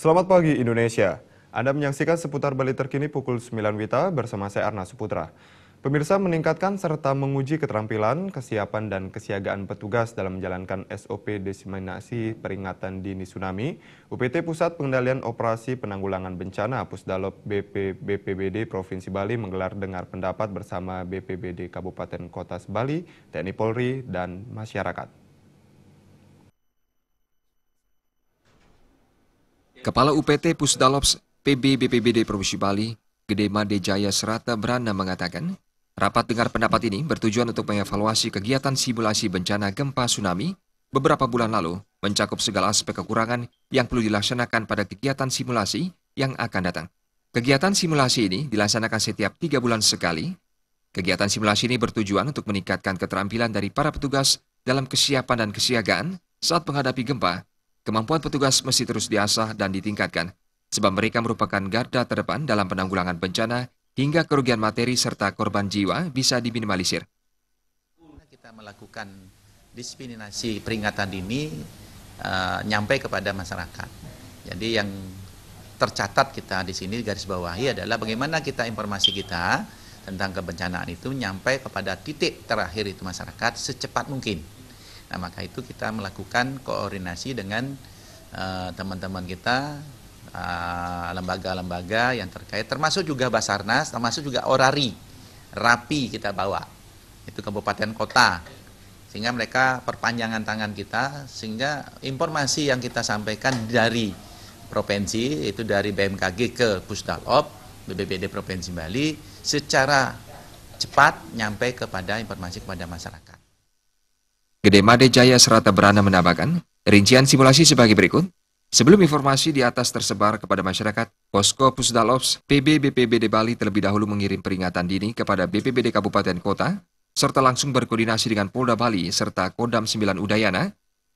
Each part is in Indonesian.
Selamat pagi Indonesia. Anda menyaksikan seputar Bali terkini pukul 9 Wita bersama saya Arna Suputra. Pemirsa meningkatkan serta menguji keterampilan, kesiapan, dan kesiagaan petugas dalam menjalankan SOP Desiminasi Peringatan Dini Tsunami, UPT Pusat Pengendalian Operasi Penanggulangan Bencana Pusdalop BP, BPBD Provinsi Bali menggelar dengar pendapat bersama BPBD Kabupaten Kota Bali, TNI Polri, dan masyarakat. Kepala UPT Pusdalops PB BPBD Provinsi Bali, Gede Made Jaya Serata Brana mengatakan, rapat dengar pendapat ini bertujuan untuk mengevaluasi kegiatan simulasi bencana gempa tsunami beberapa bulan lalu, mencakup segala aspek kekurangan yang perlu dilaksanakan pada kegiatan simulasi yang akan datang. Kegiatan simulasi ini dilaksanakan setiap tiga bulan sekali. Kegiatan simulasi ini bertujuan untuk meningkatkan keterampilan dari para petugas dalam kesiapan dan kesiagaan saat menghadapi gempa Kemampuan petugas mesti terus diasah dan ditingkatkan, sebab mereka merupakan garda terdepan dalam penanggulangan bencana hingga kerugian materi serta korban jiwa bisa diminimalisir. Kita melakukan diskriminasi peringatan dini uh, nyampe kepada masyarakat. Jadi yang tercatat kita di sini garis bawahi adalah bagaimana kita informasi kita tentang kebencanaan itu nyampe kepada titik terakhir itu masyarakat secepat mungkin. Nah, maka itu kita melakukan koordinasi dengan eh, teman-teman uh, kita eh, lembaga-lembaga uh, yang terkait termasuk juga Basarnas, termasuk juga Orari. Rapi kita bawa. Itu kabupaten kota. Sehingga mereka perpanjangan tangan kita sehingga informasi yang kita sampaikan dari provinsi itu dari BMKG ke Pusdalop, BBBD Provinsi Bali secara cepat nyampe kepada informasi kepada masyarakat. Gede Made Jaya Serata Berana menambahkan, rincian simulasi sebagai berikut. Sebelum informasi di atas tersebar kepada masyarakat, Posko Pusdalops PB BPBD Bali terlebih dahulu mengirim peringatan dini kepada BPBD Kabupaten Kota, serta langsung berkoordinasi dengan Polda Bali serta Kodam 9 Udayana,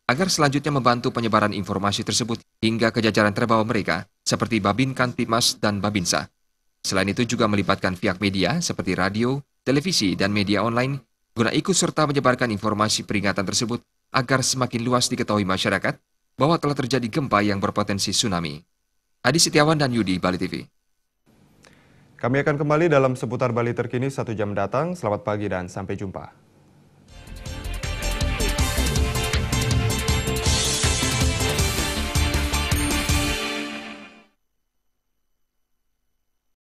agar selanjutnya membantu penyebaran informasi tersebut hingga ke jajaran terbawah mereka, seperti Babin Kantimas dan Babinsa. Selain itu juga melibatkan pihak media seperti radio, televisi, dan media online guna ikut serta menyebarkan informasi peringatan tersebut agar semakin luas diketahui masyarakat bahwa telah terjadi gempa yang berpotensi tsunami. Adi Setiawan dan Yudi, Bali TV. Kami akan kembali dalam seputar Bali terkini satu jam datang. Selamat pagi dan sampai jumpa.